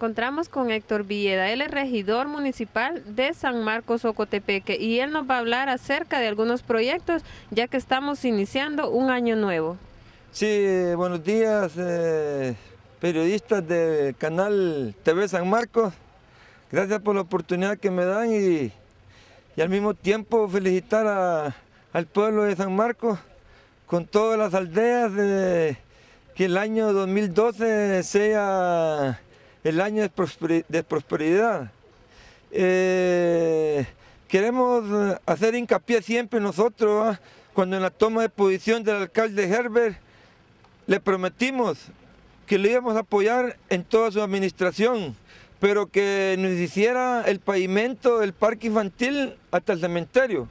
encontramos con Héctor Villeda, él es regidor municipal de San Marcos Ocotepeque y él nos va a hablar acerca de algunos proyectos ya que estamos iniciando un año nuevo. Sí, buenos días eh, periodistas del canal TV San Marcos, gracias por la oportunidad que me dan y, al mismo tiempo felicitar al pueblo de San Marcos con todas las aldeas de eh, que el año 2012 sea el año de prosperidad. Eh, queremos hacer hincapié siempre nosotros, ¿ah? cuando en la toma de posición del alcalde Herbert le prometimos que lo íbamos a apoyar en toda su administración, pero que nos hiciera el pavimento del parque infantil hasta el cementerio.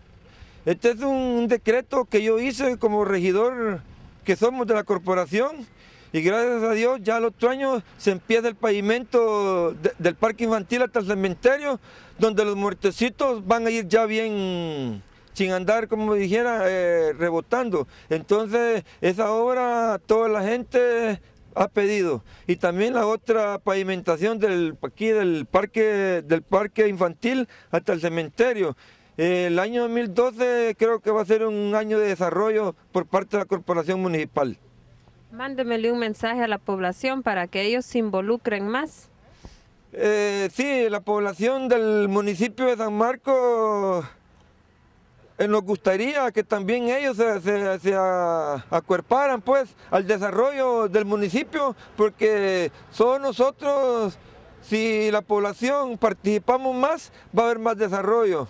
Este es un decreto que yo hice como regidor que somos de la corporación y gracias a Dios ya el otro año se empieza el pavimento del parque infantil hasta el cementerio, donde los muertecitos van a ir ya bien sin andar, como dijera, eh, rebotando. Entonces, esa obra toda la gente ha pedido. Y también la otra pavimentación del, aquí del parque, del parque infantil hasta el cementerio. El año 2012 creo que va a ser un año de desarrollo por parte de la Corporación Municipal. Mándemele un mensaje a la población para que ellos se involucren más. Eh, sí, la población del municipio de San Marcos eh, nos gustaría que también ellos se, acuerparan pues al desarrollo del municipio porque solo nosotros, si la población participamos más, va a haber más desarrollo.